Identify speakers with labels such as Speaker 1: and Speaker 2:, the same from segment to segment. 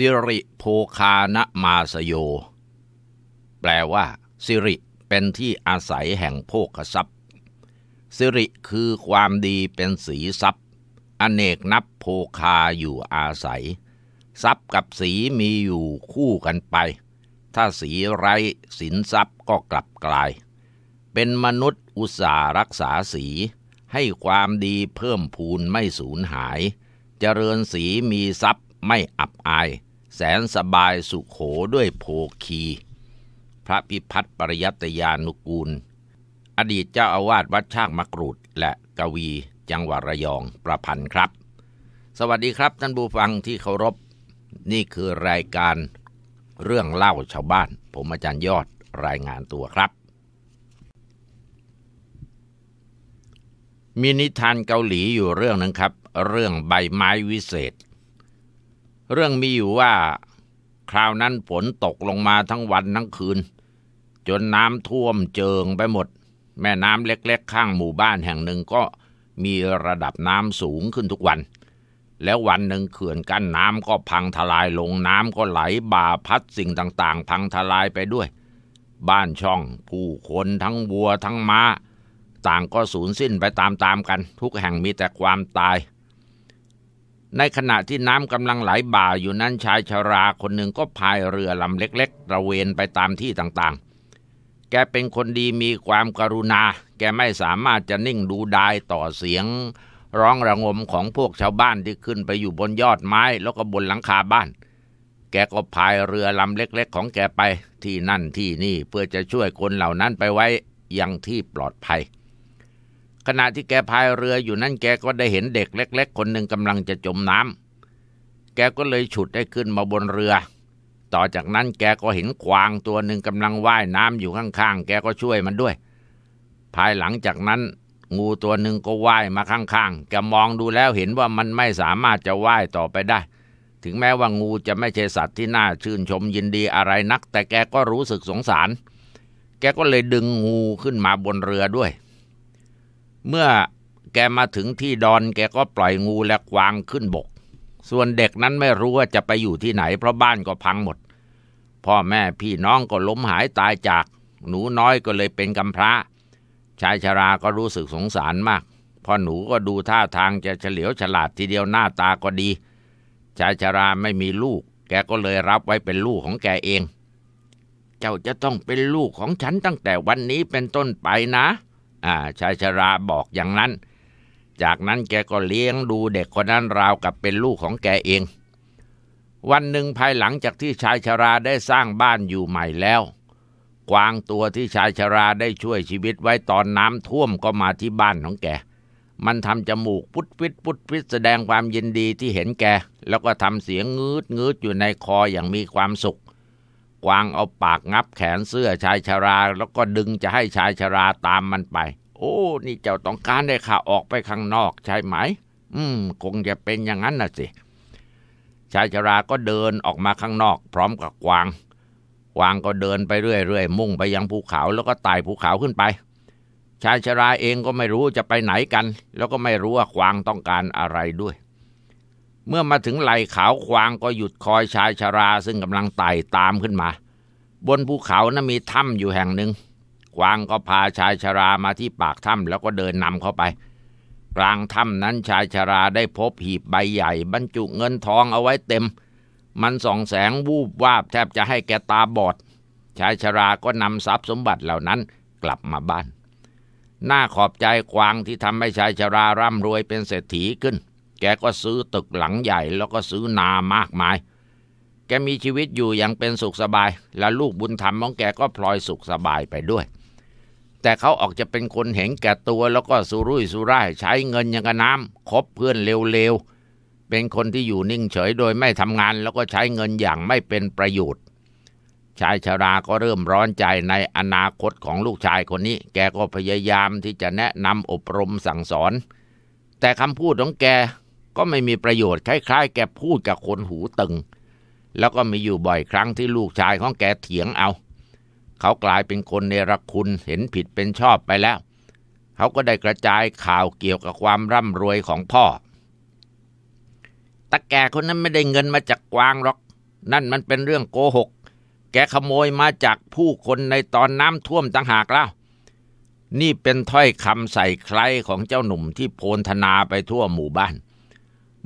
Speaker 1: สิริโพคานะมาสโย แปลว่า สิริ เป็นที่อาศัยแห่งโภคทรัพย์ สิริ คือความดีเป็นสีทรัพย์ อเนกนับโภคาอยู่อาศัย ทรัพย์กับสีมีอยู่คู่กันไป ถ้าสีไรสินทรัพย์ก็กลับกลาย เป็นมนุษย์อุตสารักษาสี ให้ความดีเพิ่มพูนไม่สูญหาย เจริญสีมีทรัพย์ไม่อับอายแสนสบายสุขโขด้วยโภคี พระพิพัฒน์ปริยัตยานุกูล อดีตเจ้าอาวาสวัดช่างมกรูดและกวีจังหวัดระยองประพันธ์ครับ สวัสดีครับท่านผู้ฟังที่เคารพนี่คือรายการเรื่องเล่าชาวบ้าน ผมอาจารย์ยอดรายงานตัวครับมีนิทานเกาหลีอยู่เรื่องนึงครับ เรื่องใบไม้วิเศษเรื่องมีอยู่ว่าคราวนั้นฝนตกลงมาทั้งวันทั้งคืน จนน้ำท่วมเจิงไปหมด แม่น้ำเล็กๆข้างหมู่บ้านแห่งหนึ่งก็มีระดับน้ำสูงขึ้นทุกวัน แล้ววันหนึ่งเขื่อนกั้นน้ำก็พังทลายลงน้ำก็ไหลบ่าพัดสิ่งต่างๆ พังทลายไปด้วย บ้านช่องผู้คนทั้งวัวทั้งมา้า ต่างก็สูญสิ้นไปตามๆกัน ทุกแห่งมีแต่ความตายในขณะที่น้ำกำลังไหลบ่าอยู่นั้นชายชาราคนหนึ่ง ก็พายเรือลำเล็กๆ ระเวนไปตามที่ต่างๆ แกเป็นคนดีมีความกรุณา แกไม่สามารถจะนิ่งดูดายต่อเสียง ร้องระงมของพวกชาวบ้านที่ขึ้นไปอยู่บนยอดไม้แล้วก็บนหลังคาบ้าน แกก็พายเรือลำเล็กๆ ของแกไปที่นั่นที่นี่เพื่อจะช่วยคนเหล่านั้นไปไว้ยังที่ปลอดภัยขณะที่แกพายเรืออยู่นั่น แกก็ได้เห็นเด็กเล็ก ๆคนหนึ่งกำลังจะจมน้ำแกก็เลยฉุดได้ขึ้นมาบนเรือ ต่อจากนั้นแกก็เห็นกวางตัวหนึ่งกำลังว่ายน้ำอยู่ข้างๆ แกก็ช่วยมันด้วย ภายหลังจากนั้น งูตัวหนึ่งก็ว่ายมาข้างๆ แกมองดูแล้วเห็นว่ามันไม่สามารถจะว่ายต่อไปได้ ถึงแม้ว่างูจะไม่ใช่สัตว์ที่น่าชื่นชมยินดีอะไรนัก แต่แกก็รู้สึกสงสาร แกก็เลยดึงงูขึ้นมาบนเรือด้วยเมื่อแกมาถึงที่ดอนแกก็ปล่อยงูและกวางขึ้นบก ส่วนเด็กนั้นไม่รู้ว่าจะไปอยู่ที่ไหนเพราะบ้านก็พังหมด พ่อแม่พี่น้องก็ล้มหายตายจาก หนูน้อยก็เลยเป็นกำพร้าชายชาราก็รู้สึกสงสารมากพ่อหนูก็ดูท่าทางจะเฉลียวฉลาดทีเดียวหน้าตาก็ดี ชายชาราไม่มีลูก แกก็เลยรับไว้เป็นลูกของแกเอง เจ้าจะต้องเป็นลูกของฉันตั้งแต่วันนี้เป็นต้นไปนะอ่าชายชราบอกอย่างนั้น จากนั้นแกก็เลี้ยงดูเด็กคนนั้นราวกับเป็นลูกของแกเอง วันหนึ่งภายหลังจากที่ชายชราได้สร้างบ้านอยู่ใหม่แล้ว กวางตัวที่ชายชราได้ช่วยชีวิตไว้ตอนน้ำท่วมก็มาที่บ้านของแก มันทำจมูกพุทธวิตพุทธวิตแสดงความยินดีที่เห็นแกแล้วก็ทำเสียงงืดงืดอยู่ในคออย่างมีความสุขกวางเอาปากงับแขนเสื้อชายชาราแล้วก็ดึงจะให้ชายชาราตามมันไป โอ้ นี่เจ้าต้องการได้ข่าออกไปข้างนอกใช่ไหม อืมคงจะเป็นอย่างนั้นน่ะสิชายชาราก็เดินออกมาข้างนอกพร้อมกับกวางกวางก็เดินไปเรื่อยๆมุ่งไปยังภูเขาแล้วก็ไต่ภูเขาขึ้นไป ชายชาราเองก็ไม่รู้จะไปไหนกันแล้วก็ไม่รู้ว่ากวางต้องการอะไรด้วยเมื่อมาถึงไหลขาว ควางก็หยุดคอยชายชาราซึ่งกำลังไต่ตามขึ้นมา บนภูเขานะ้นมีถ้ำอยู่แห่งหนึ่งควางก็พาชายชารามาที่ปากถ้ำแล้วก็เดินนำเข้าไป กลางถ้ำนั้นชายชาราได้พบหีบใบใหญ่ บรรจุเงินทองเอาไว้เต็ม มันส่องแสงวูบวาบแทบจะให้แกตาบอด ชายชาราก็นำทรัพย์สมบัติเหล่านั้นกลับมาบ้าน หน้าขอบใจควางที่ทำให้ชายชาราร่ำรวยเป็นเศรษฐีขึ้นแกก็ซื้อตึกหลังใหญ่ แล้วก็ซื้อนามากมาย แกมีชีวิตอยู่อย่างเป็นสุขสบาย และลูกบุญธรรมของแกก็พลอยสุขสบายไปด้วย แต่เขาออกจะเป็นคนเห็นแก่ตัวแล้วก็สุรุ่ยสุร่าย ใช้เงินอย่างกระน้ำคบเพื่อนเร็วๆ เป็นคนที่อยู่นิ่งเฉยโดยไม่ทำงาน แล้วก็ใช้เงินอย่างไม่เป็นประโยชน์ ชายชาราก็เริ่มร้อนใจในอนาคตของลูกชายคนนี้ แกก็พยายามที่จะแนะนำอบรมสั่งสอน แต่คำพูดของแกก็ไม่มีประโยชน์คล้าย ๆ แกพูดกับคนหูตึง แล้วก็มีอยู่บ่อยครั้งที่ลูกชายของแกเถียงเอา เขากลายเป็นคนเนรคุณเห็นผิดเป็นชอบไปแล้ว เขาก็ได้กระจายข่าวเกี่ยวกับความร่ำรวยของพ่อตะแก่คนนั้นไม่ได้เงินมาจากกวางหรอก นั่นมันเป็นเรื่องโกหก แกขโมยมาจากผู้คนในตอนน้ำท่วมต่างหากแล้ว นี่เป็นถ้อยคำใส่ใครของเจ้าหนุ่มที่โพนธนาไปทั่วหมู่บ้าน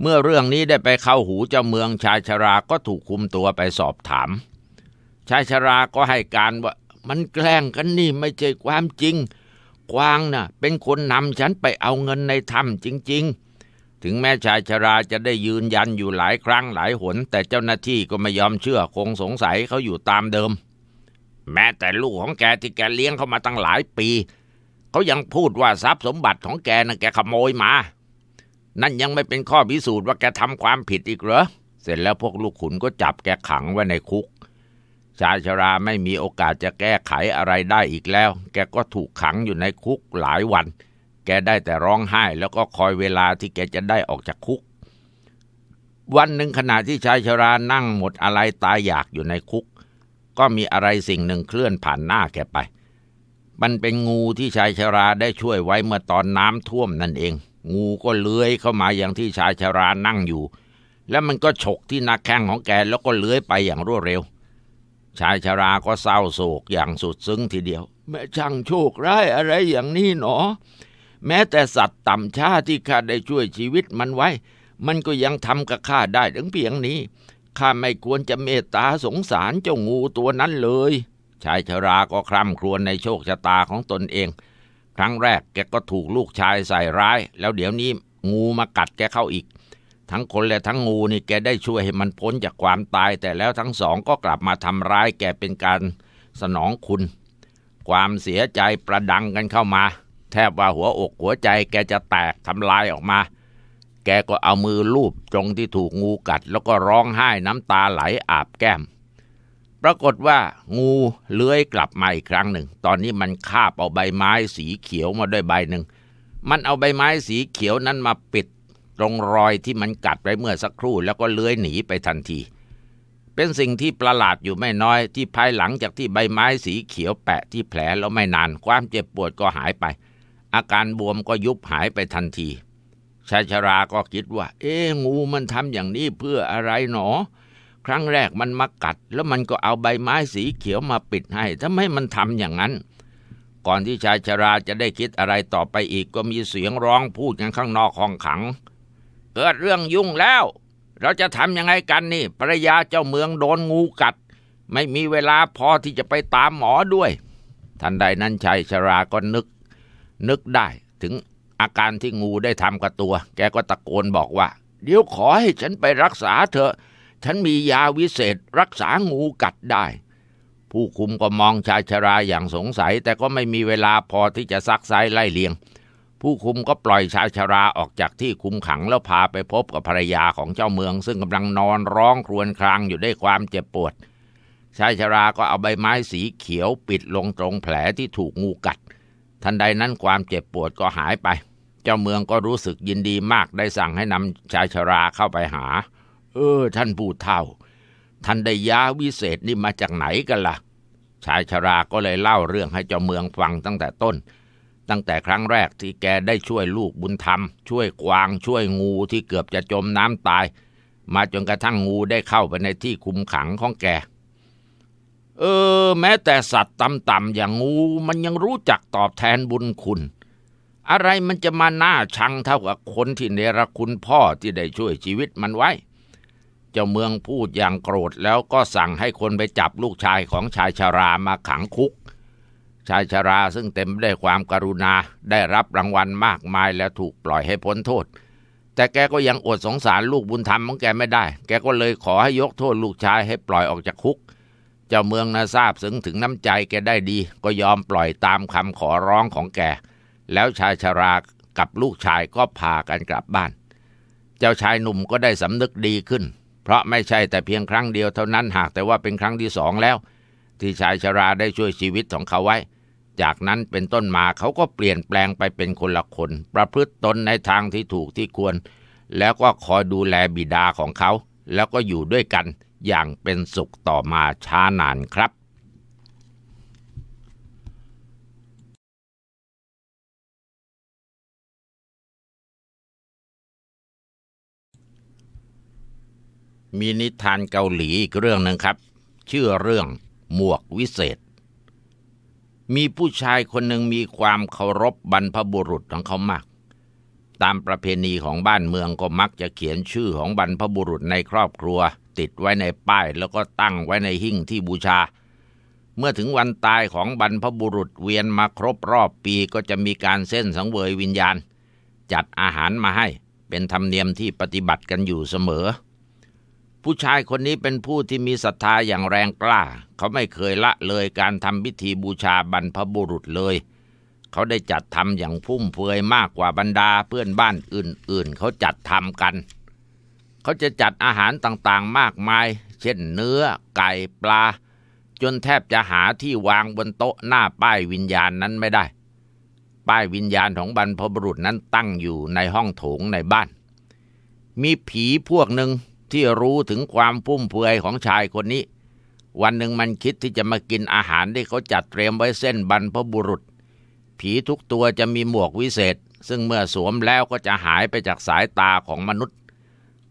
Speaker 1: เมื่อเรื่องนี้ได้ไปเข้าหูเจ้าเมืองชายชรา ก็ถูกคุมตัวไปสอบถาม ชายชรา ก็ให้การว่า มันแกล้งกันนี่ไม่ใช่ความจริง กวางนะ่ะเป็นคนนำฉันไปเอาเงินในถ้ำจริง ๆ ถึงแม้ชายชราจะได้ยืนยันอยู่หลายครั้งหลายหน แต่เจ้าหน้าที่ก็ไม่ยอมเชื่อคงสงสัยเขาอยู่ตามเดิม แม้แต่ลูกของแกที่แกเลี้ยงเขามาตั้งหลายปี เขายังพูดว่าทรัพย์สมบัติของแกนะ่ะแกขโมยมานั่นยังไม่เป็นข้อพิสูจน์ว่าแกทำความผิดอีกเหรอ เสร็จแล้วพวกลูกขุนก็จับแกขังไว้ในคุก ชายชราไม่มีโอกาสจะแก้ไขอะไรได้อีกแล้ว แกก็ถูกขังอยู่ในคุกหลายวัน แกได้แต่ร้องไห้แล้วก็คอยเวลาที่แกจะได้ออกจากคุก วันหนึ่งขณะที่ชายชรานั่งหมดอะไรตายอยากอยู่ในคุก ก็มีอะไรสิ่งหนึ่งเคลื่อนผ่านหน้าแกไป มันเป็นงูที่ชายชราได้ช่วยไว้เมื่อตอนน้ำท่วมนั่นเองงูก็เลื้อยเข้ามาอย่างที่ชายชารานั่งอยู่ แล้วมันก็ฉกที่นักแข้งของแกแล้วก็เลื้อยไปอย่างรวดเร็ว ชายชาราก็เศร้าโศกอย่างสุดซึ้งทีเดียว แม่ช่างโชคร้ายอะไรอย่างนี้หนอ แม้แต่สัตว์ต่ำช้าที่ข้าได้ช่วยชีวิตมันไว้ มันก็ยังทำกับข้าได้ถึงเพียงนี้ข้าไม่ควรจะเมตตาสงสารเจ้างูตัวนั้นเลย ชายชราก็คร่ำครวญในโชคชะตาของตนเองครั้งแรกแกก็ถูกลูกชายใส่ร้าย แล้วเดี๋ยวนี้งูมากัดแกเข้าอีก ทั้งคนและทั้งงูนี่แกได้ช่วยให้มันพ้นจากความตาย แต่แล้วทั้งสองก็กลับมาทำร้าย แกเป็นการสนองคุณ ความเสียใจประดังกันเข้ามา แทบว่าหัวอกหัวใจ แกจะแตกทำลายออกมา แกก็เอามือลูบตรงที่ถูกงูกัด แล้วก็ร้องไห้น้ำตาไหลอาบแก้มปรากฏว่างูเลื้อยกลับมาอีกครั้งหนึ่ง ตอนนี้มันคาบเอาใบไม้สีเขียวมาด้วยใบหนึ่งมันเอาใบไม้สีเขียวนั้นมาปิด ตรงรอยที่มันกัดไปเมื่อสักครู่แล้วก็เลื้อยหนีไปทันที เป็นสิ่งที่ประหลาดอยู่ไม่น้อย ที่ภายหลังจากที่ใบไม้สีเขียวแปะที่แผลแล้วไม่นาน ความเจ็บปวดก็หายไป อาการบวมก็ยุบหายไปทันทีชายชราก็คิดว่า เอ๊งูมันทำอย่างนี้เพื่ออะไรหนอครั้งแรกมันมากัด แล้วมันก็เอาใบไม้สีเขียวมาปิดให้ถ้าห้มันทำอย่างนั้น ก่อนที่ชายชราจะได้คิดอะไรต่อไปอีก ก็มีเสียงร้องพูดกันข้างนอกห้องขัง เกิดเรื่องยุ่งแล้ว เราจะทำยังไงกันนี่ภรยาเจ้าเมืองโดนงูกัด ไม่มีเวลาพอที่จะไปตามหมอด้วย ทันใดนั้นชายชราก็นึก นึกได้ถึงอาการที่งูได้ทำกับตัว แกก็ตะโกนบอกว่า เดี๋ยวขอให้ฉันไปรักษาเถอะฉันมียาวิเศษรักษางูกัดได้ ผู้คุมก็มองชายชราอย่างสงสัย แต่ก็ไม่มีเวลาพอที่จะซักไซไล่เลียง ผู้คุมก็ปล่อยชายชราออกจากที่คุมขังแล้วพาไปพบกับภรรยาของเจ้าเมือง ซึ่งกำลังนอนร้องครวญครางอยู่ด้วยความเจ็บปวด ชายชราก็เอาใบไม้สีเขียวปิดลงตรงแผลที่ถูกงูกัด ทันใดนั้นความเจ็บปวดก็หายไป เจ้าเมืองก็รู้สึกยินดีมากได้สั่งให้นำชายชราเข้าไปหาเออ ท่านผู้เฒ่า ท่านได้ยาวิเศษนี่มาจากไหนกันละ่ะชายชราก็เลยเล่าเรื่องให้เจ้าเมืองฟังตั้งแต่ต้น ตั้งแต่ครั้งแรกที่แกได้ช่วยลูกบุญธรรมช่วยกวางช่วยงูที่เกือบจะจมน้ำตาย มาจนกระทั่งงูได้เข้าไปในที่คุมขังของแกเออ แม้แต่สัตว์ต่ำๆอย่างงู มันยังรู้จักตอบแทนบุญคุณ อะไรมันจะมาหน้าชังเท่ากับคนที่เนรคุณพ่อที่ได้ช่วยชีวิตมันไว้เจ้าเมืองพูดอย่างโกรธแล้วก็สั่งให้คนไปจับลูกชายของชายชารามาขังคุก ชายชาราซึ่งเต็มได้วยความการุณาได้รับรางวัลมากมายและถูกปล่อยให้พ้นโทษ แต่แกก็ยังอดสงสารลูกบุญธรรมของแกไม่ได้ แกก็เลยขอให้ยกโทษลูกชายให้ปล่อยออกจากคุก เจ้าเมืองนะทราบซึ่งถึงน้ำใจแกได้ดีก็ยอมปล่อยตามคำขอร้องของแกแล้วชายชารากับลูกชายก็พากันกลับบ้าน เจ้าชายหนุ่มก็ได้สำนึกดีขึ้นเพราะไม่ใช่แต่เพียงครั้งเดียวเท่านั้นหากแต่ว่าเป็นครั้งที่สองแล้วที่ชายชราได้ช่วยชีวิตของเขาไว้ จากนั้นเป็นต้นมาเขาก็เปลี่ยนแปลงไปเป็นคนละคน ประพฤติตนในทางที่ถูกที่ควร แล้วก็คอยดูแลบิดาของเขาแล้วก็อยู่ด้วยกันอย่างเป็นสุขต่อมาช้านานครับมีนิทานเกาหลี อีกเรื่องหนึ่งครับชื่อเรื่อง หมวกวิเศษ มีผู้ชายคนหนึ่งมีความเคารพบรรพบุรุษของเขามาก ตามประเพณีของบ้านเมือง ก็มักจะเขียนชื่อของบรรพบุรุษในครอบครัว ติดไว้ในป้ายแล้วก็ตั้งไว้ในหิ้งที่บูชา เมื่อถึงวันตายของบรรพบุรุษเวียนมาครบรอบปีก็จะมีการเส้นสังเวยวิญญาณ จัดอาหารมาให้เป็นธรรมเนียมที่ปฏิบัติกันอยู่เสมอผู้ชายคนนี้เป็นผู้ที่มีศรัทธาอย่างแรงกล้า เขาไม่เคยละเลยการทำพิธีบูชาบรรพบุรุษเลย เขาได้จัดทำอย่างพุ่มเฟยมากกว่าบรรดาเพื่อนบ้านอื่น ๆ เขาจัดทำกัน เขาจะจัดอาหารต่างๆมากมาย เช่นเนื้อไก่ปลา จนแทบจะหาที่วางบนโต๊ะหน้าป้ายวิญญาณนั้นไม่ได้ ป้ายวิญญาณของบรรพบุรุษนั้นตั้งอยู่ในห้องโถงในบ้าน มีผีพวกหนึ่งที่รู้ถึงความพุ่มเพือยของชายคนนี้ วันหนึ่งมันคิดที่จะมากินอาหารที่เขาจัดเตรียมไว้เส้นบรรพบุรุษ ผีทุกตัวจะมีหมวกวิเศษ ซึ่งเมื่อสวมแล้วก็จะหายไปจากสายตาของมนุษย์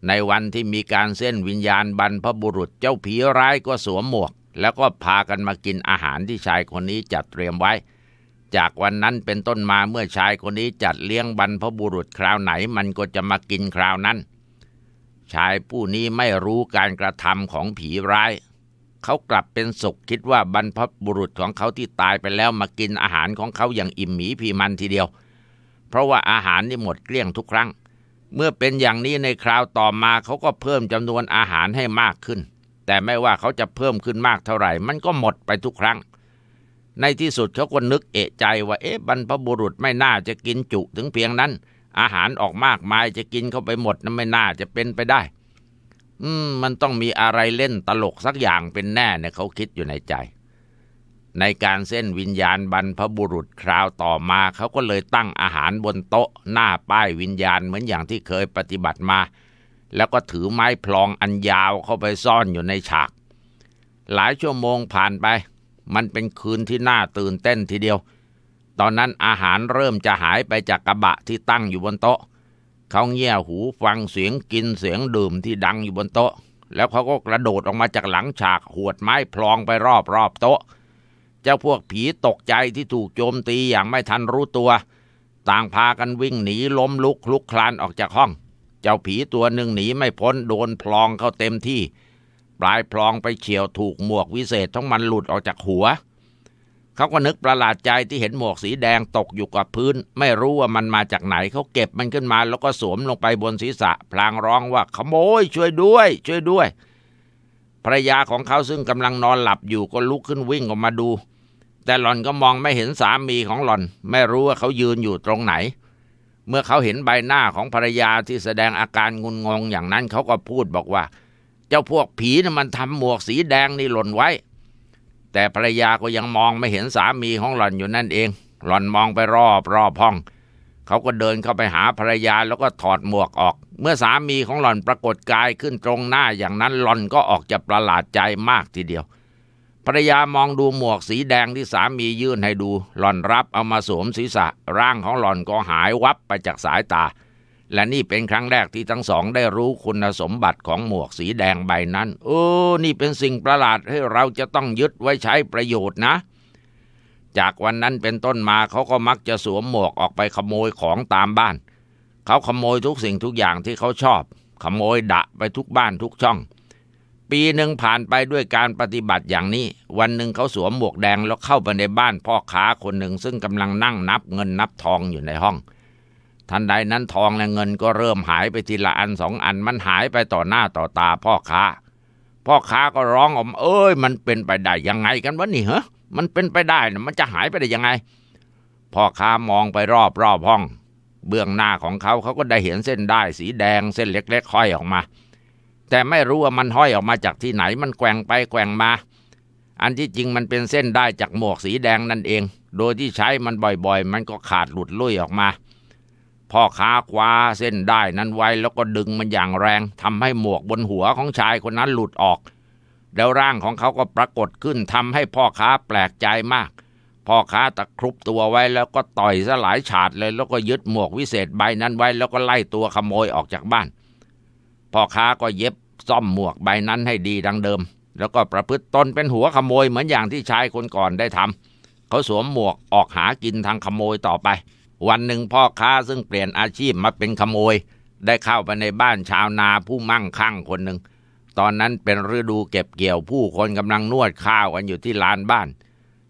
Speaker 1: ในวันที่มีการเส้นวิญญาณบรรพบุรุษเจ้าผีร้ายก็สวมหมวก แล้วก็พากันมากินอาหารที่ชายคนนี้จัดเตรียมไว้ จากวันนั้นเป็นต้นมาเมื่อชายคนนี้จัดเลี้ยงบรรพบุรุษคราวไหนมันก็จะมากินคราวนั้นชายผู้นี้ไม่รู้การกระทำของผีร้าย เขากลับเป็นสุขคิดว่าบรรพบุรุษของเขาที่ตายไปแล้วมากินอาหารของเขาอย่างอิ่มหมีพีมันทีเดียว เพราะว่าอาหารนี่หมดเกลี้ยงทุกครั้ง เมื่อเป็นอย่างนี้ในคราวต่อมาเขาก็เพิ่มจำนวนอาหารให้มากขึ้น แต่ไม่ว่าเขาจะเพิ่มขึ้นมากเท่าไหร่มันก็หมดไปทุกครั้ง ในที่สุดเขาก็นึกเอะใจว่าเอ๊ะบรรพบุรุษไม่น่าจะกินจุถึงเพียงนั้นอาหารออกมากมายจะกินเข้าไปหมดนั้นไม่น่าจะเป็นไปได้ อืม มันต้องมีอะไรเล่นตลกสักอย่างเป็นแน่เนี่ยเขาคิดอยู่ในใจ ในการเส้นวิญญาณบรรพบุรุษคราวต่อมา เขาก็เลยตั้งอาหารบนโต๊ะ หน้าป้ายวิญญาณเหมือนอย่างที่เคยปฏิบัติมา แล้วก็ถือไม้พลองอันยาวเข้าไปซ่อนอยู่ในฉาก หลายชั่วโมงผ่านไป มันเป็นคืนที่น่าตื่นเต้นทีเดียวตอนนั้นอาหารเริ่มจะหายไปจากกระบะที่ตั้งอยู่บนโต๊ะ เขาเงี่ยหูฟังเสียงกินเสียงดื่มที่ดังอยู่บนโต๊ะ แล้วเขาก็กระโดดออกมาจากหลังฉากหวดไม้พลองไปรอบรอบโต๊ะ เจ้าพวกผีตกใจที่ถูกโจมตีอย่างไม่ทันรู้ตัว ต่างพากันวิ่งหนีล้มลุกคลุกคลานออกจากห้อง เจ้าผีตัวหนึ่งหนีไม่พ้นโดนพลองเข้าเต็มที่ ปลายพลองไปเฉียวถูกหมวกวิเศษทั้งมันหลุดออกจากหัวเขาก็นึกประหลาดใจที่เห็นหมวกสีแดงตกอยู่กับพื้น ไม่รู้ว่ามันมาจากไหน เขาเก็บมันขึ้นมา แล้วก็สวมลงไปบนศีรษะ พลางร้องว่าขโมยช่วยด้วยช่วยด้วยภรรยาของเขาซึ่งกำลังนอนหลับอยู่ก็ลุกขึ้นวิ่งออกมาดู แต่หล่อนก็มองไม่เห็นสามีของหล่อน ไม่รู้ว่าเขายืนอยู่ตรงไหน เมื่อเขาเห็นใบหน้าของภรรยาที่แสดงอาการงุนงงอย่างนั้นเขาก็พูดบอกว่า เจ้าพวกผีนะมันทำหมวกสีแดงนี่หล่นไว้แต่ภรรยาก็ยังมองไม่เห็นสามีของหล่อนอยู่นั่นเอง หล่อนมองไปรอบรอบห้องเขาก็เดินเข้าไปหาภรรยาแล้วก็ถอดหมวกออก เมื่อสามีของหล่อนปรากฏกายขึ้นตรงหน้าอย่างนั้นหล่อนก็ออกจะประหลาดใจมากทีเดียวภรรยามองดูหมวกสีแดงที่สามียื่นให้ดู หล่อนรับเอามาสวมศีรษะร่างของหล่อนก็หายวับไปจากสายตาและนี่เป็นครั้งแรกที่ทั้งสองได้รู้คุณสมบัติของหมวกสีแดงใบนั้นโอ้นี่เป็นสิ่งประหลาดให้เราจะต้องยึดไว้ใช้ประโยชน์นะ จากวันนั้นเป็นต้นมาเขาก็มักจะสวมหมวกออกไปขโมยของตามบ้าน เขาขโมยทุกสิ่งทุกอย่างที่เขาชอบ ขโมยดะไปทุกบ้านทุกช่อง ปีหนึ่งผ่านไปด้วยการปฏิบัติอย่างนี้ วันหนึ่งเขาสวมหมวกแดงแล้วเข้าไปในบ้านพ่อค้าคนหนึ่งซึ่งกำลังนั่งนับเงินนับทองอยู่ในห้องทันใดนั้นทองและเงินก็เริ่มหายไปทีละอันสองอันมันหายไปต่อหน้าต่อตาพ่อค้า พ่อค้าก็ร้องอมเอ้ย มันเป็นไปได้ยังไงกันวะนี่เหรอมันเป็นไปได้นะมันจะหายไปได้ยังไง พ่อค้ามองไปรอบรอบห้อง เบื้องหน้าของเขาเขาก็ได้เห็นเส้นได้ สีแดงเส้นเล็กๆห้อยออกมา แต่ไม่รู้ว่ามันห้อยออกมาจากที่ไหนมันแกว่งไปแกว่งมา อันที่จริงมันเป็นเส้นได้จากหมวกสีแดงนั่นเอง โดยที่ใช้มันบ่อยๆ มันก็ขาดหลุดลุ่ยออกมาพ่อค้าคว้าเส้นได้นั้นไว้แล้วก็ดึงมันอย่างแรงทำให้หมวกบนหัวของชายคนนั้นหลุดออกแล้วร่างของเขาก็ปรากฏขึ้นทำให้พ่อค้าแปลกใจมาก พ่อค้าตะครุบตัวไว้ แล้วก็ต่อยสลายฉาดเลยแล้วก็ยึดหมวกวิเศษใบนั้นไว้แล้วก็ไล่ตัวขโมยออกจากบ้าน พ่อค้าก็เย็บซ่อมหมวกใบนั้นให้ดีดังเดิม แล้วก็ประพฤติตนเป็นหัวขโมยเหมือนอย่างที่ชายคนก่อนได้ทำเขาสวมหมวกออกหากินทางขโมยต่อไปวันหนึ่งพ่อค้าซึ่งเปลี่ยนอาชีพมาเป็นขโมย ได้เข้าไปในบ้านชาวนาผู้มั่งคั่งคนหนึ่ง ตอนนั้นเป็นฤดูเก็บเกี่ยวผู้คนกำลังนวดข้าวกันอยู่ที่ลานบ้าน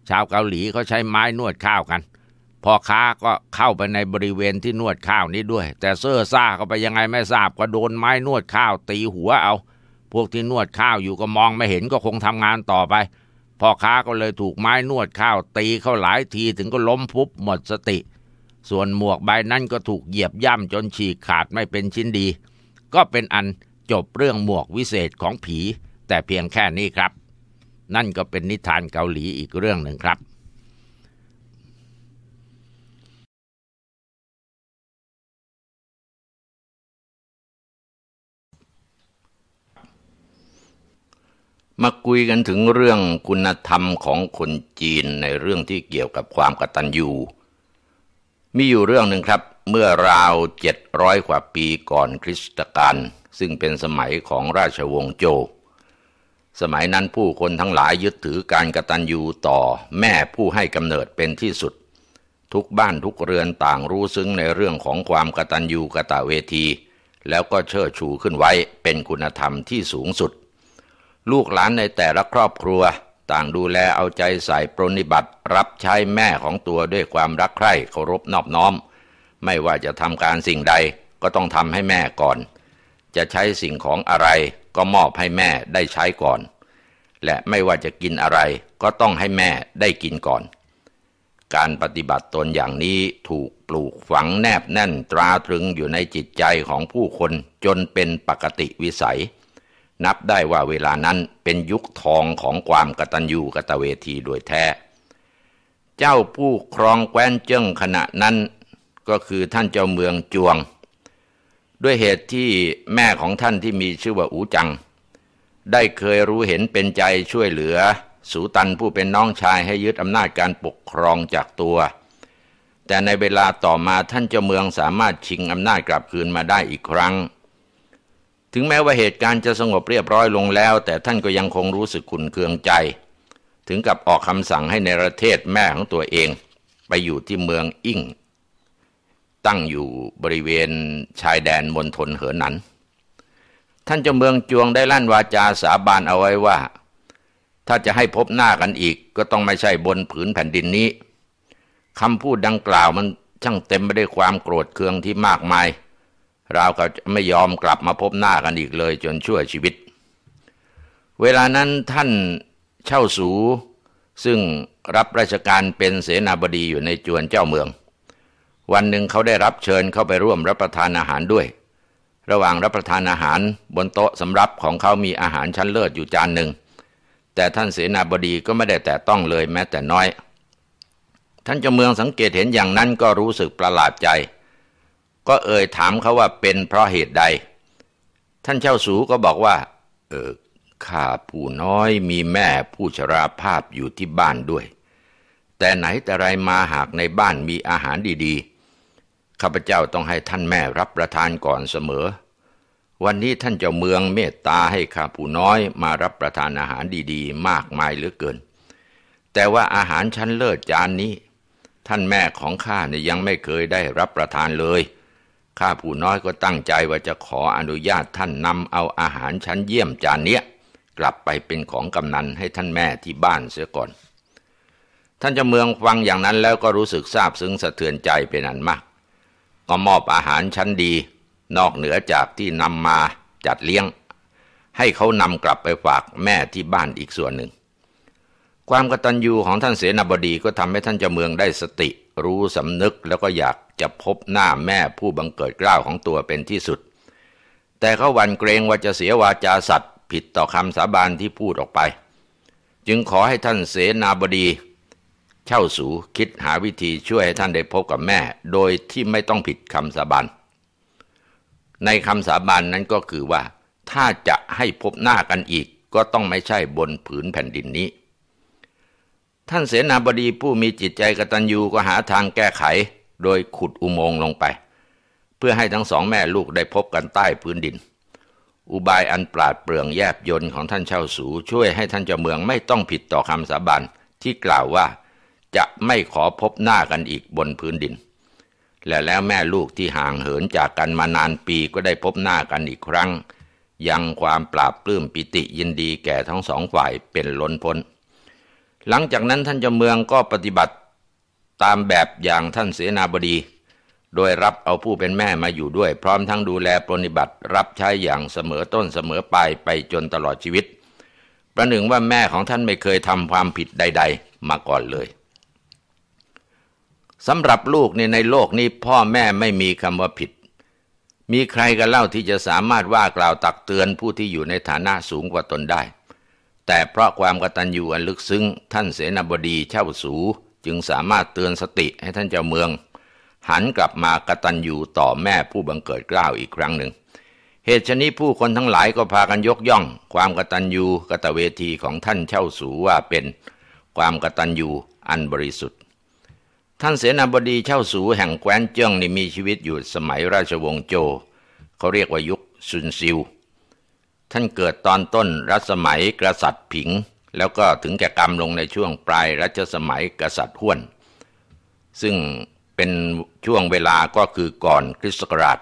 Speaker 1: ชาวเกาหลีเขาใช้ไม้นวดข้าวกัน พ่อค้าก็เข้าไปในบริเวณที่นวดข้าวนี้ด้วยแต่เซ้อซ่าเขาไปยังไงไม่ทราบก็โดนไม้นวดข้าวตีหัวเอา พวกที่นวดข้าวอยู่ก็มองไม่เห็นก็คงทำงานต่อไป พ่อค้าก็เลยถูกไม้นวดข้าว ตีเข้าหลายทีถึงก็ล้มพุบหมดสติส่วนหมวกใบนั้นก็ถูกเหยียบย่ำจนฉีกขาดไม่เป็นชิ้นดี ก็เป็นอันจบเรื่องหมวกวิเศษของผีแต่เพียงแค่นี้ครับ นั่นก็เป็นนิทานเกาหลีอีกเรื่องหนึ่งครับ มาคุยกันถึงเรื่องคุณธรรมของคนจีนในเรื่องที่เกี่ยวกับความกตัญญูมีอยู่เรื่องหนึ่งครับ เมื่อราวเจ็ดร้อยกว่าปีก่อนคริสตกาลซึ่งเป็นสมัยของราชวงศ์โจสมัยนั้นผู้คนทั้งหลายยึดถือการกตัญญูต่อแม่ผู้ให้กำเนิดเป็นที่สุด ทุกบ้านทุกเรือนต่างรู้ซึ้งในเรื่องของความกตัญญูกะตะเวที แล้วก็เชิดชูขึ้นไว้เป็นคุณธรรมที่สูงสุด ลูกหลานในแต่ละครอบครัวต่างดูแลเอาใจใส่ปรนิบัติรับใช้แม่ของตัวด้วยความรักใคร่เคารพนอบน้อม ไม่ว่าจะทำการสิ่งใดก็ต้องทำให้แม่ก่อน จะใช้สิ่งของอะไรก็มอบให้แม่ได้ใช้ก่อน และไม่ว่าจะกินอะไรก็ต้องให้แม่ได้กินก่อน การปฏิบัติตนอย่างนี้ถูกปลูกฝังแนบแน่นตราตรึงอยู่ในจิตใจของผู้คนจนเป็นปกติวิสัยนับได้ว่าเวลานั้นเป็นยุคทองของความกตัญญูกตเวทีโดยแท้ เจ้าผู้ครองแคว้นเจิ้งขณะนั้นก็คือท่านเจ้าเมืองจวง ด้วยเหตุที่แม่ของท่านที่มีชื่อว่าอูจัง ได้เคยรู้เห็นเป็นใจช่วยเหลือ สูตันผู้เป็นน้องชายให้ยึดอำนาจการปกครองจากตัว แต่ในเวลาต่อมาท่านเจ้าเมืองสามารถชิงอำนาจกลับคืนมาได้อีกครั้งถึงแม้ว่าเหตุการณ์จะสงบเรียบร้อยลงแล้ว แต่ท่านก็ยังคงรู้สึกขุนเคืองใจ ถึงกับออกคำสั่งให้ในประเทศแม่ของตัวเอง ไปอยู่ที่เมืองอิ่ง ตั้งอยู่บริเวณชายแดนมณฑลเหอหนันท่านเจ้าเมืองจวงได้ลั่นวาจาสาบานเอาไว้ว่า ถ้าจะให้พบหน้ากันอีกก็ต้องไม่ใช่บนผืนแผ่นดินนี้คำพูดดังกล่าวมันช่างเต็มไปด้วยความโกรธเคืองที่มากมายเราก็ไม่ยอมกลับมาพบหน้ากันอีกเลยจนชั่วชีวิต เวลานั้นท่านเช่าสูซึ่งรับราชการเป็นเสนาบดีอยู่ในจวนเจ้าเมือง วันหนึ่งเขาได้รับเชิญเข้าไปร่วมรับประทานอาหารด้วย ระหว่างรับประทานอาหารบนโต๊ะสำรับของเขามีอาหารชั้นเลิศอยู่จานหนึ่ง แต่ท่านเสนาบดีก็ไม่ได้แต่ต้องเลยแม้แต่น้อย ท่านเจ้าเมืองสังเกตเห็นอย่างนั้นก็รู้สึกประหลาดใจก็เอ่ยถามเขาว่าเป็นเพราะเหตุใด ท่านเจ้าสูก็บอกว่า เออข้าผู้น้อยมีแม่ผู้ชราภาพอยู่ที่บ้านด้วย แต่ไหนแต่ไรมาหากในบ้านมีอาหารดี ๆข้าพเจ้าต้องให้ท่านแม่รับประทานก่อนเสมอ วันนี้ท่านเจ้าเมืองเมตตาให้ข้าผู้น้อย มารับประทานอาหารดี ๆ มากมายเหลือเกิน แต่ว่าอาหารชั้นเลิศจานนี้ ท่านแม่ของข้าเนี่ยยังไม่เคยได้รับประทานเลยข้าผู้น้อยก็ตั้งใจว่าจะขออนุญาตท่านนำเอาอาหารชั้นเยี่ยมจานเนี้ยกลับไปเป็นของกำนันให้ท่านแม่ที่บ้านเสียก่อน ท่านเจะเมืองฟังอย่างนั้นแล้วก็รู้สึกซาบซึ้งสะเทือนใจเป็นอันมาก ก็มอบอาหารชั้นดี นอกเหนือจากที่นำมาจัดเลี้ยง ให้เขานำกลับไปฝากแม่ที่บ้านอีกส่วนหนึ่ง ความกตัญญูของท่านเสนาบดีก็ทำให้ท่านเจะเมืองได้สติ รู้สำนึกแล้วก็อยากจะพบหน้าแม่ผู้บังเกิดกล้าวของตัวเป็นที่สุด แต่เขาหวั่นเกรงว่าจะเสียวาจาสัตว์ผิดต่อคำสาบานที่พูดออกไป จึงขอให้ท่านเสนาบดีเช่าสูคิดหาวิธีช่วยให้ท่านได้พบกับแม่โดยที่ไม่ต้องผิดคำสาบาน ในคำสาบานนั้นก็คือว่า ถ้าจะให้พบหน้ากันอีกก็ต้องไม่ใช่บนผืนแผ่นดินนี้ ท่านเสนาบดีผู้มีจิตใจกตัญญูก็หาทางแก้ไขโดยขุดอุโมงค์ลงไป เพื่อให้ทั้งสองแม่ลูกได้พบกันใต้พื้นดิน อุบายอันปราดเปรื่องแยบยนของท่านเช่าสูช่วยให้ท่านเจ้าเมืองไม่ต้องผิดต่อคำสาบานที่กล่าวว่าจะไม่ขอพบหน้ากันอีกบนพื้นดิน และแล้วแม่ลูกที่ห่างเหินจากกันมานานปีก็ได้พบหน้ากันอีกครั้งยังความปราบปลื้มปิติยินดีแก่ทั้งสองฝ่ายเป็นล้นพ้น หลังจากนั้นท่านเจ้าเมืองก็ปฏิบัติตามแบบอย่างท่านเสนาบดี โดยรับเอาผู้เป็นแม่มาอยู่ด้วยพร้อมทั้งดูแลปรนิบัติ รับใช้อย่างเสมอต้นเสมอปลายไปจนตลอดชีวิต ประหนึ่งว่าแม่ของท่านไม่เคยทำความผิดใดๆมาก่อนเลยสำหรับลูกในในโลกนี้พ่อแม่ไม่มีคำว่าผิด มีใครกันเล่าที่จะสามารถว่ากล่าวตักเตือนผู้ที่อยู่ในฐานะสูงกว่าตนได้ แต่เพราะความกตัญญูอันลึกซึ้งท่านเสนาบดีเช่าสูจึงสามารถเตือนสติให้ท่านเจ้าเมืองหันกลับมากตัญญูต่อแม่ผู้บังเกิดเกล้าอีกครั้งหนึ่ง เหตุชนี้ผู้คนทั้งหลายก็พากันยกย่อง ความกตัญญูกตเวทีของท่านเช่าสูว่าเป็นความกตัญญูอันบริสุทธิ์ ท่านเสนาบดีเช่าสูแห่งแคว้นเจิ้งนี่มีชีวิตอยู่สมัยราชวงศ์โจ เขาเรียกว่ายุคซุนซิว ท่านเกิดตอนต้นรัชสมัยกษัตริย์ผิงแล้วก็ถึงแก่กรรมลงในช่วงปลายรัชสมัยกษัตริย์ห้วน ซึ่งเป็นช่วงเวลาก็คือก่อนคริสต์ศักราช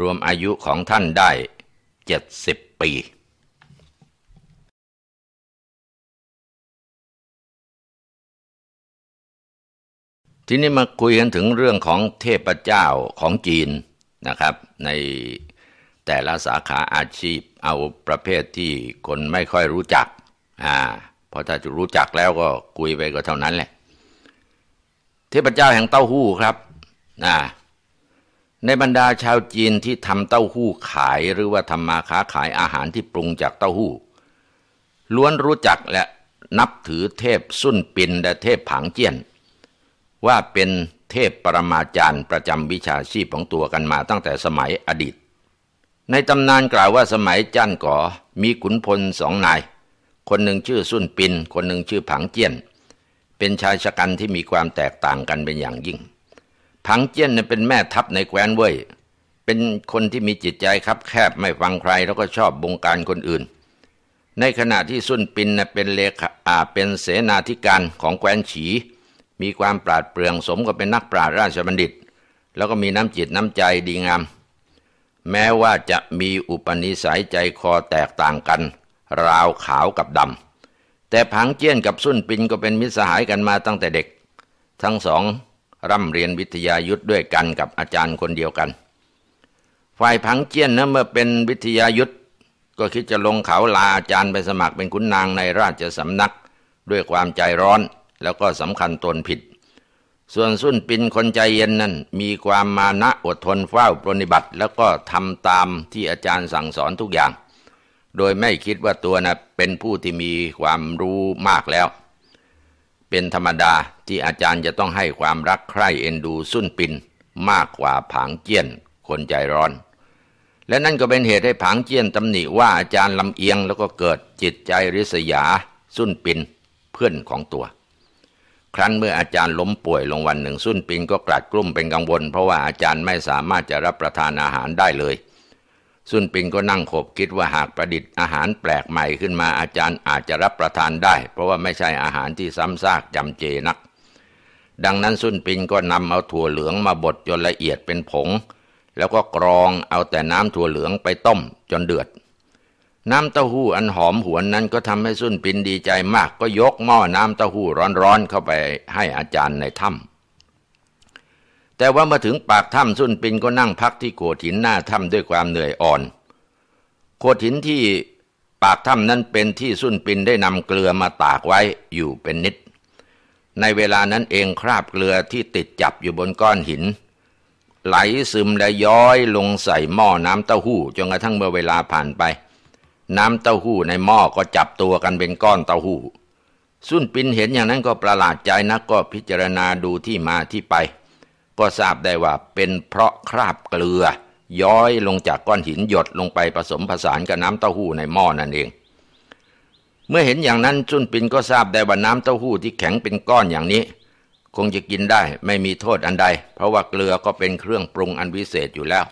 Speaker 1: รวมอายุของท่านได้ 70 ปี ทีนี้มาคุยกันถึงเรื่องของเทพเจ้าของจีนนะครับ ในแต่ละสาขาอาชีพเอาประเภทที่คนไม่ค่อยรู้จักอ่าพอถ้าจะรู้จักแล้วก็คุยไปก็เท่านั้นแหละ เทพเจ้าแห่งเต้าหู้ครับนะในบรรดาชาวจีนที่ทำเต้าหู้ขาย หรือว่าทำมาค้าขายอาหารที่ปรุงจากเต้าหู้ ล้วนรู้จักและนับถือเทพสุนปินและเทพผางเจียน ว่าเป็นเทพปรมาจารย์ประจำวิชาชีพของตัวกันมาตั้งแต่สมัยอดีต ในตำนานกล่าวว่าสมัยจั่นก่อมีขุนพลสองนายคนหนึ่งชื่อสุนปิน คนหนึ่งชื่อผังเจียน เป็นชายชะกันที่มีความแตกต่างกันเป็นอย่างยิ่ง ผังเจียนเป็นแม่ทัพในแคว้นเว่ย เป็นคนที่มีจิตใจคับแคบไม่ฟังใคร แล้วก็ชอบบงการคนอื่น ในขณะที่สุนปินเป็นเลขาอาเป็นเสนาธิการของแคว้นฉี มีความปราดเปรื่องสมกับเป็นนักปราดราชบัณฑิต แล้วก็มีน้ำจิตน้ำใจดีงาม แม้ว่าจะมีอุปนิสัยใจคอแตกต่างกันราวขาวกับดำแต่ผังเจี้ยนกับซุนปินก็เป็นมิตรสหายกันมาตั้งแต่เด็ก ทั้งสอง ร่ำเรียนวิทยายุทธด้วยกันกับอาจารย์คนเดียวกัน ฝ่ายผังเจี้ยนนะเมื่อเป็นวิทยายุทธก็คิดจะลงเขาลาอาจารย์ไปสมัครเป็นขุนนางในราชสำนักด้วยความใจร้อนแล้วก็สำคัญตนผิด ส่วนสุนปินคนใจเย็นนั้นมีความมานะอดทนเฝ้าปรนิบัติ แล้วก็ทำตามที่อาจารย์สั่งสอนทุกอย่างโดยไม่คิดว่าตัวนะเป็นผู้ที่มีความรู้มากแล้ว เป็นธรรมดาที่อาจารย์จะต้องให้ความรักใคร่เอ็นดูสุนปินมากกว่าผางเจี้ยนคนใจร้อน และนั่นก็เป็นเหตุให้ผางเจี้ยนตำหนิว่าอาจารย์ลำเอียงแล้วก็เกิดจิตใจริษยา สุนปินเพื่อนของตัว ครั้นเมื่ออาจารย์ล้มป่วยลงวันหนึ่งสุนปินก็กลัดกลุ้มเป็นกังวลเพราะว่าอาจารย์ไม่สามารถจะรับประทานอาหารได้เลยซุนปิงก็นั่งขบคิดว่าหากประดิษฐ์อาหารแปลกใหม่ขึ้นมาอาจารย์อาจจะรับประทานได้ เพราะว่าไม่ใช่อาหารที่ซ้ำซากจำเจนัก ดังนั้นซุนปิงก็นำเอาถั่วเหลืองมาบดจนละเอียดเป็นผง แล้วก็กรองเอาแต่น้ำถั่วเหลืองไปต้ม จนเดือด น้ำเต้าหู้อันหอมหวนนั้นก็ทำให้ซุนปินดีใจมากก็ยกหม้อน้ำเต้าหู้ร้อนๆเข้าไปให้อาจารย์ในถ้ำแต่ว่ามาถึงปากถ้ำสุนปินก็นั่งพักที่โขดหินหน้าถ้ำด้วยความเหนื่อยอ่อน โขดหินที่ปากถ้ำนั้นเป็นที่สุนปินได้นำเกลือมาตากไว้อยู่เป็นนิด ในเวลานั้นเองคราบเกลือที่ติดจับอยู่บนก้อนหิน ไหลซึมและย้อยลงใส่หม้อน้ำเต้าหู้จนกระทั่งเมื่อเวลาผ่านไป น้ำเต้าหู้ในหม้อก็จับตัวกันเป็นก้อนเต้าหู้ สุนปินเห็นอย่างนั้นก็ประหลาดใจนักก็พิจารณาดูที่มาที่ไปก็ทราบได้ว่าเป็นเพราะคราบเกลือ ย้อยลงจากก้อนหินหยดลงไปผสมผสานกับน้ำเต้าหู้ในหม้อนั่นเอง เมื่อเห็นอย่างนั้นจุนปินก็ทราบได้ว่าน้ำเต้าหู้ที่แข็งเป็นก้อนอย่างนี้ คงจะกินได้ไม่มีโทษอันใด เพราะว่าเกลือก็เป็นเครื่องปรุงอันวิเศษอยู่แล้ว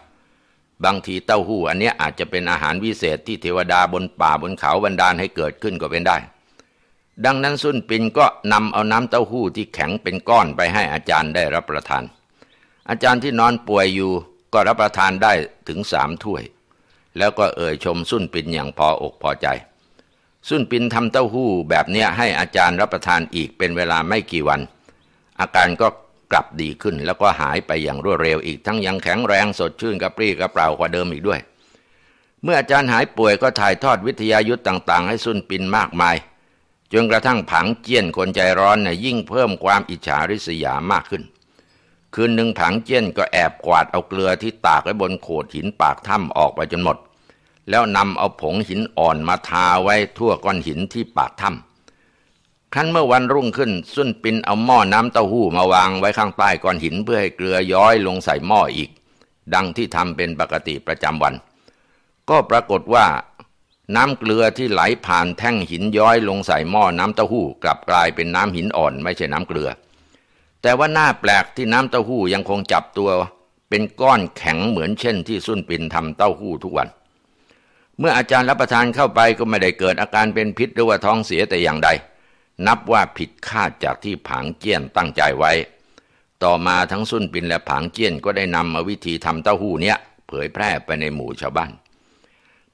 Speaker 1: บางทีเต้าหู้อันนี้อาจจะเป็นอาหารวิเศษ ที่เทวดาบนป่าบนเขาบันดาลให้เกิดขึ้นก็เป็นได้ ดังนั้นซุนปินก็นำเอาน้ำเต้าหู้ที่แข็งเป็นก้อนไปให้อาจารย์ได้รับประทานอาจารย์ที่นอนป่วยอยู่ก็รับประทานได้ถึงสามถ้วย แล้วก็เอ่ยชมสุ่นปินอย่างพออกพอใจ สุ่นปินทำเต้าหู้แบบนี้ให้อาจารย์รับประทานอีกเป็นเวลาไม่กี่วัน อาการก็กลับดีขึ้นแล้วก็หายไปอย่างรวดเร็วอีกทั้งยังแข็งแรงสดชื่นกระปรี้กระเปร่ากว่าเดิมอีกด้วย เมื่ออาจารย์หายป่วยก็ถ่ายทอดวิทยายุทธ์ต่างๆ ให้สุ่นปินมากมายจนกระทั่งผังเจียนคนใจร้อนนะ่ยยิ่งเพิ่มความอิจฉาริษยามากขึ้นคืนหนึ่งถังเจี้ยนก็แอบกวาดเอาเกลือที่ตากไว้บนโขดหินปากถ้ำออกไปจนหมด แล้วนำเอาผงหินอ่อนมาทาไว้ทั่วก้อนหินที่ปากถ้ำครั้นเมื่อวันรุ่งขึ้นสุนปินเอาหม้อน้ำเต้าหู้มาวางไว้ข้างใต้ก้อนหินเพื่อให้เกลือย้อยลงใส่หม้ออีกดังที่ทำเป็นปกติประจำวัน ก็ปรากฏว่า น้ำเกลือที่ไหลผ่านแท่งหินย้อยลงใส่หม้อน้ำเต้าหู้กลับกลายเป็นน้ำหินอ่อนไม่ใช่น้ำเกลือแต่ว่าหน้าแปลกที่น้ำเต้าหู้ยังคงจับตัวเป็นก้อนแข็งเหมือนเช่นที่สุนปินทำเต้าหู้ทุกวัน เมื่ออาจารย์รับประทานเข้าไปก็ไม่ได้เกิดอาการเป็นพิษหรือว่าท้องเสียแต่อย่างใด นับว่าผิดคาดจากที่ผางเจี้ยนตั้งใจไว้ ต่อมาทั้งสุนปินและผางเจี้ยนก็ได้นำมาวิธีทำเต้าหู้เนี้ยเผยแพร่ไปในหมู่ชาวบ้าน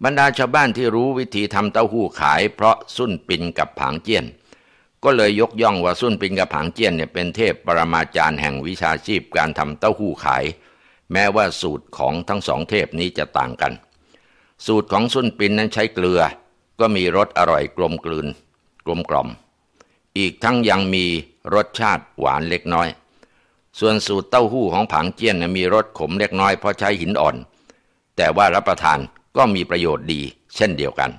Speaker 1: บรรดาชาวบ้านที่รู้วิธีทำเต้าหู้ขาย เพราะสุนปินกับผางเจี้ยนก็เลยยกย่องว่าซุนปิงกับผางเจียนเนี่ยเป็นเทพปรมาจารย์แห่งวิชาชีพการทำเต้าหู้ขาย แม้ว่าสูตรของทั้งสองเทพนี้จะต่างกัน สูตรของซุนปินนั้นใช้เกลือ ก็มีรสอร่อยกลมกลืน กลมกล่อม อีกทั้งยังมีรสชาติหวานเล็กน้อย ส่วนสูตรเต้าหู้ของผางเจียนมีรสขมเล็กน้อยเพราะใช้หินอ่อน แต่ว่ารับประทานก็มีประโยชน์ดี เช่นเดียวกัน